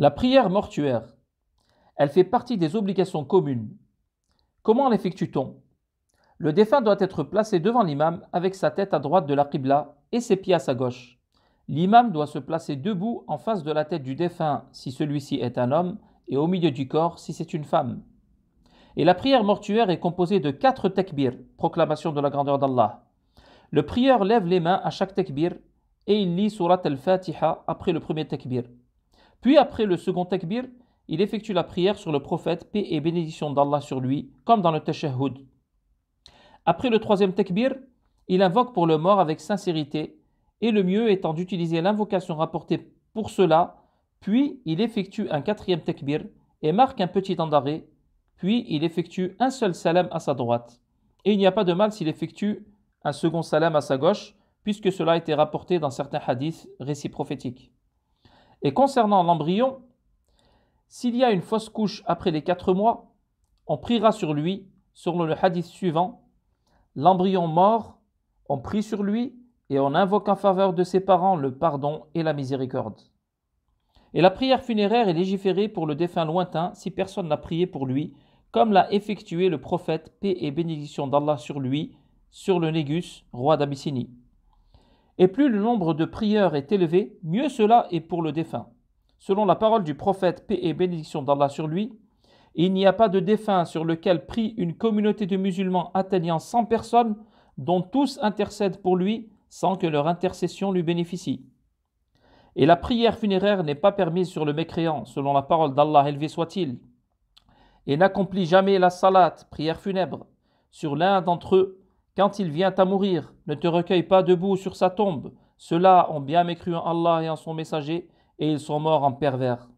La prière mortuaire, elle fait partie des obligations communes. Comment l'effectue-t-on Le défunt doit être placé devant l'imam avec sa tête à droite de la qibla et ses pieds à sa gauche. L'imam doit se placer debout en face de la tête du défunt si celui-ci est un homme et au milieu du corps si c'est une femme. Et la prière mortuaire est composée de quatre takbir, proclamation de la grandeur d'Allah. Le prieur lève les mains à chaque takbir et il lit surat al-Fatiha après le premier takbir. Puis après le second takbir, il effectue la prière sur le prophète, paix et bénédiction d'Allah sur lui, comme dans le tashahhud. Après le troisième takbir, il invoque pour le mort avec sincérité, et le mieux étant d'utiliser l'invocation rapportée pour cela, puis il effectue un quatrième takbir et marque un petit temps d'arrêt, puis il effectue un seul salam à sa droite. Et il n'y a pas de mal s'il effectue un second salam à sa gauche, puisque cela a été rapporté dans certains hadiths récits prophétiques. Et concernant l'embryon, s'il y a une fausse couche après les quatre mois, on priera sur lui, sur le hadith suivant, l'embryon mort, on prie sur lui et on invoque en faveur de ses parents le pardon et la miséricorde. Et la prière funéraire est légiférée pour le défunt lointain si personne n'a prié pour lui, comme l'a effectué le prophète, paix et bénédiction d'Allah sur lui, sur le Négus, roi d'Abyssinie et plus le nombre de prieurs est élevé, mieux cela est pour le défunt. Selon la parole du prophète, paix et bénédiction d'Allah sur lui, il n'y a pas de défunt sur lequel prie une communauté de musulmans atteignant 100 personnes, dont tous intercèdent pour lui sans que leur intercession lui bénéficie. Et la prière funéraire n'est pas permise sur le mécréant, selon la parole d'Allah élevé soit-il, et n'accomplit jamais la salat, prière funèbre, sur l'un d'entre eux, quand il vient à mourir, ne te recueille pas debout sur sa tombe. Ceux-là ont bien mécru en Allah et en son messager, et ils sont morts en pervers.